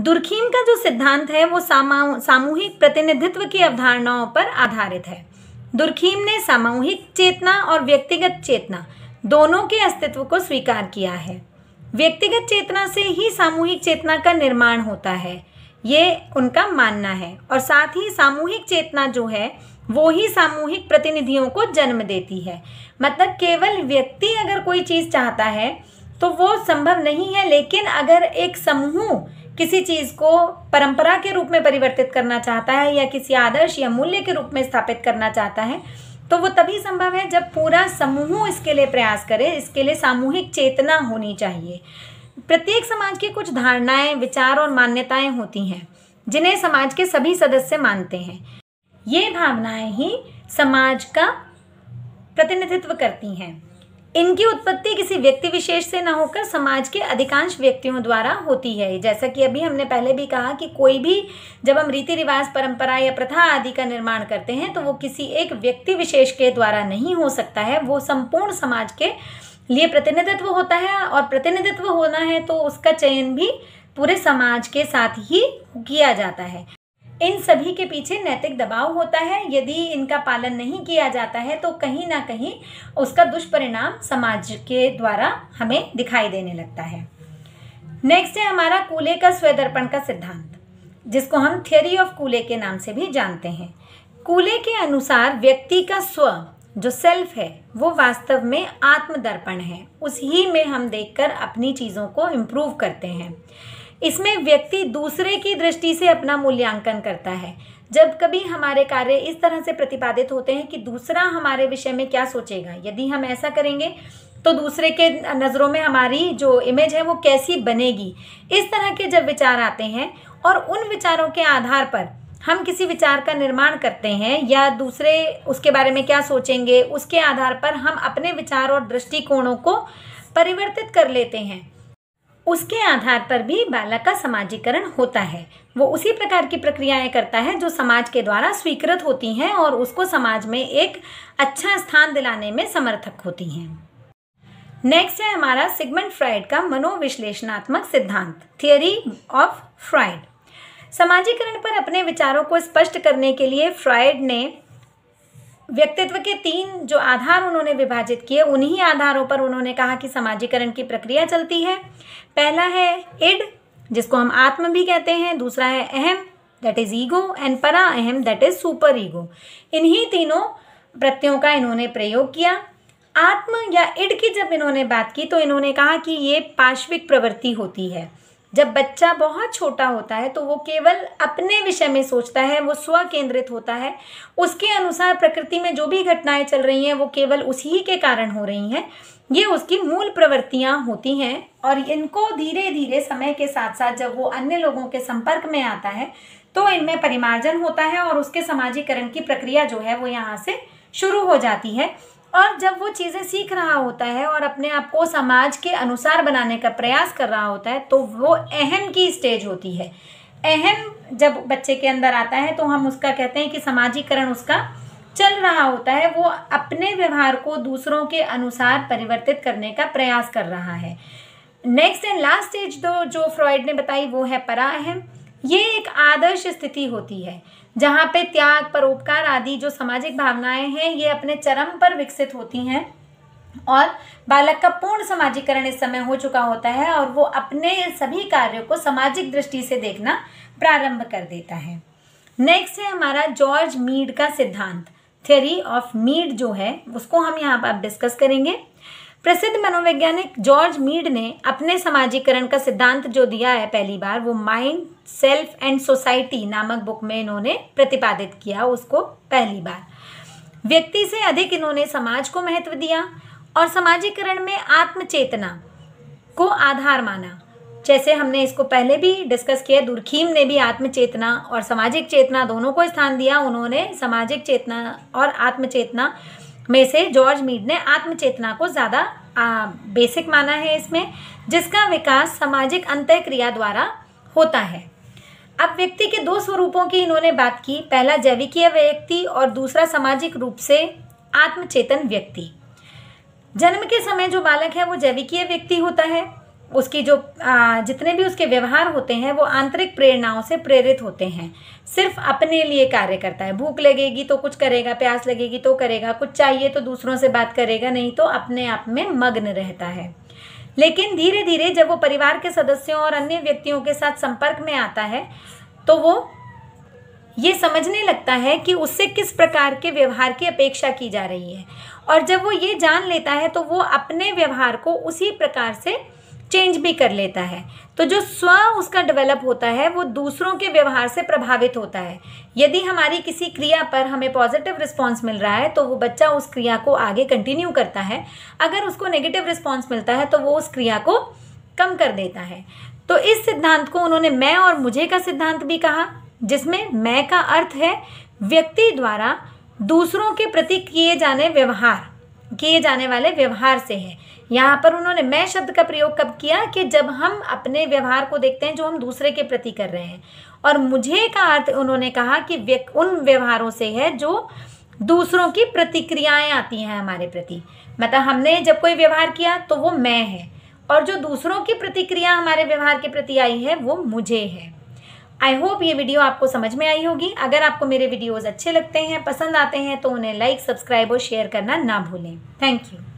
दुर्खीम का जो सिद्धांत है वो सामूहिक प्रतिनिधित्व की अवधारणाओं पर आधारित है दुर्खीम ने सामूहिक चेतना और व्यक्तिगत चेतना दोनों के अस्तित्व को स्वीकार किया है व्यक्तिगत चेतना से ही सामूहिक चेतना का निर्माण होता है ये उनका मानना है और साथ ही सामूहिक चेतना जो है वो ही सामूहिक प्रतिनिधियों को जन्म देती है मतलब केवल व्यक्ति अगर कोई चीज़ चाहता है तो वो संभव नहीं है लेकिन अगर एक समूह किसी चीज़ को परंपरा के रूप में परिवर्तित करना चाहता है या किसी आदर्श या मूल्य के रूप में स्थापित करना चाहता है तो वो तभी संभव है जब पूरा समूह इसके लिए प्रयास करे इसके लिए सामूहिक चेतना होनी चाहिए प्रत्येक समाज की कुछ धारणाएं विचार और मान्यताएं होती हैं जिन्हें समाज के सभी सदस्य मानते हैं ये भावनाएं ही समाज का प्रतिनिधित्व करती हैं इनकी उत्पत्ति किसी व्यक्ति विशेष से न होकर समाज के अधिकांश व्यक्तियों द्वारा होती है जैसा कि अभी हमने पहले भी कहा कि कोई भी जब हम रीति रिवाज परंपरा या प्रथा आदि का निर्माण करते हैं तो वो किसी एक व्यक्ति विशेष के द्वारा नहीं हो सकता है वो संपूर्ण समाज के लिए प्रतिनिधित्व होता है और प्रतिनिधित्व होना है तो उसका चयन भी पूरे समाज के साथ ही किया जाता है इन सभी के पीछे नैतिक दबाव होता है यदि इनका पालन नहीं किया जाता है तो कहीं ना कहीं उसका दुष्परिणाम समाज के द्वारा हमें दिखाई देने लगता है नेक्स्ट है हमारा कूले का स्वदर्पण का सिद्धांत जिसको हम थियोरी ऑफ कूले के नाम से भी जानते हैं कूले के अनुसार व्यक्ति का स्व जो सेल्फ है वो वास्तव में आत्मदर्पण है उस ही में हम देखकर अपनी चीज़ों को इम्प्रूव करते हैं इसमें व्यक्ति दूसरे की दृष्टि से अपना मूल्यांकन करता है जब कभी हमारे कार्य इस तरह से प्रतिपादित होते हैं कि दूसरा हमारे विषय में क्या सोचेगा यदि हम ऐसा करेंगे तो दूसरे के नज़रों में हमारी जो इमेज है वो कैसी बनेगी इस तरह के जब विचार आते हैं और उन विचारों के आधार पर हम किसी विचार का निर्माण करते हैं या दूसरे उसके बारे में क्या सोचेंगे उसके आधार पर हम अपने विचार और दृष्टिकोणों को परिवर्तित कर लेते हैं उसके आधार पर भी बालक का समाजीकरण होता है वो उसी प्रकार की प्रक्रियाएं करता है जो समाज के द्वारा स्वीकृत होती हैं और उसको समाज में एक अच्छा स्थान दिलाने में समर्थक होती हैं नेक्स्ट है हमारा सिगमेंट फ्राइड का मनोविश्लेषणात्मक सिद्धांत थियोरी ऑफ फ्राइड समाजीकरण पर अपने विचारों को स्पष्ट करने के लिए फ्राइड ने व्यक्तित्व के तीन जो आधार उन्होंने विभाजित किए उन्हीं आधारों पर उन्होंने कहा कि समाजीकरण की प्रक्रिया चलती है पहला है इड जिसको हम आत्म भी कहते हैं दूसरा है अहम दैट इज ईगो एंड परा अहम दैट इज सुपर ईगो इन्हीं तीनों प्रत्ययों का इन्होंने प्रयोग किया आत्म या इड की जब इन्होंने बात की तो इन्होंने कहा कि ये पार्श्विक प्रवृत्ति होती है जब बच्चा बहुत छोटा होता है तो वो केवल अपने विषय में सोचता है वो स्व केंद्रित होता है उसके अनुसार प्रकृति में जो भी घटनाएं चल रही हैं वो केवल उसी के कारण हो रही हैं ये उसकी मूल प्रवृत्तियां होती हैं और इनको धीरे धीरे समय के साथ साथ जब वो अन्य लोगों के संपर्क में आता है तो इनमें परिमार्जन होता है और उसके समाजीकरण की प्रक्रिया जो है वो यहाँ से शुरू हो जाती है और जब वो चीज़ें सीख रहा होता है और अपने आप को समाज के अनुसार बनाने का प्रयास कर रहा होता है तो वो अहम की स्टेज होती है अहम जब बच्चे के अंदर आता है तो हम उसका कहते हैं कि समाजीकरण उसका चल रहा होता है वो अपने व्यवहार को दूसरों के अनुसार परिवर्तित करने का प्रयास कर रहा है नेक्स्ट एंड लास्ट स्टेज दो जो फ्रॉइड ने बताई वो है पराअहम ये एक आदर्श स्थिति होती है जहाँ पे त्याग परोपकार आदि जो सामाजिक भावनाएं हैं ये अपने चरम पर विकसित होती हैं और बालक का पूर्ण समाजीकरण इस समय हो चुका होता है और वो अपने सभी कार्यों को सामाजिक दृष्टि से देखना प्रारंभ कर देता है नेक्स्ट है हमारा जॉर्ज मीड का सिद्धांत थ्योरी ऑफ मीड जो है उसको हम यहाँ पर आप डिस्कस करेंगे प्रसिद्ध मनोवैज्ञानिक जॉर्ज मीड ने अपने समाजीकरण का सिद्धांत जो दिया है पहली बार वो माइंड सेल्फ एंड सोसाइटी नामक बुक में इन्होंने प्रतिपादित किया उसको पहली बार व्यक्ति से अधिक इन्होंने समाज को महत्व दिया और समाजीकरण में आत्मचेतना को आधार माना जैसे हमने इसको पहले भी डिस्कस किया दुर्खीम ने भी आत्मचेतना और सामाजिक चेतना दोनों को स्थान दिया उन्होंने सामाजिक चेतना और आत्मचेतना में से जॉर्ज मीड ने आत्मचेतना को ज़्यादा बेसिक माना है इसमें जिसका विकास सामाजिक अंतर क्रिया द्वारा होता है अब व्यक्ति के दो स्वरूपों की इन्होंने बात की पहला जैविकीय व्यक्ति और दूसरा सामाजिक रूप से आत्मचेतन व्यक्ति जन्म के समय जो बालक है वो जैविकीय व्यक्ति होता है उसकी जो जितने भी उसके व्यवहार होते हैं वो आंतरिक प्रेरणाओं से प्रेरित होते हैं सिर्फ अपने लिए कार्य करता है भूख लगेगी तो कुछ करेगा प्यास लगेगी तो करेगा कुछ चाहिए तो दूसरों से बात करेगा नहीं तो अपने आप में मग्न रहता है लेकिन धीरे धीरे जब वो परिवार के सदस्यों और अन्य व्यक्तियों के साथ संपर्क में आता है तो वो ये समझने लगता है कि उससे किस प्रकार के व्यवहार की अपेक्षा की जा रही है और जब वो ये जान लेता है तो वो अपने व्यवहार को उसी प्रकार से चेंज भी कर लेता है तो जो स्व उसका डेवलप होता है वो दूसरों के व्यवहार से प्रभावित होता है यदि हमारी किसी क्रिया पर हमें पॉजिटिव रिस्पांस मिल रहा है तो वो बच्चा उस क्रिया को आगे कंटिन्यू करता है अगर उसको नेगेटिव रिस्पांस मिलता है तो वो उस क्रिया को कम कर देता है तो इस सिद्धांत को उन्होंने मैं और मुझे का सिद्धांत भी कहा जिसमें मैं का अर्थ है व्यक्ति द्वारा दूसरों के प्रति किए जाने व्यवहार किए जाने वाले व्यवहार से है यहाँ पर उन्होंने मैं शब्द का प्रयोग कब किया कि जब हम अपने व्यवहार को देखते हैं जो हम दूसरे के प्रति कर रहे हैं और मुझे का अर्थ उन्होंने कहा कि उन व्यवहारों से है जो दूसरों की प्रतिक्रियाएं आती हैं हमारे प्रति मतलब हमने जब कोई व्यवहार किया तो वो मैं है और जो दूसरों की प्रतिक्रिया हमारे व्यवहार के प्रति आई है वो मुझे है आई होप ये वीडियो आपको समझ में आई होगी अगर आपको मेरे वीडियोज़ अच्छे लगते हैं पसंद आते हैं तो उन्हें लाइक सब्सक्राइब और शेयर करना ना भूलें थैंक यू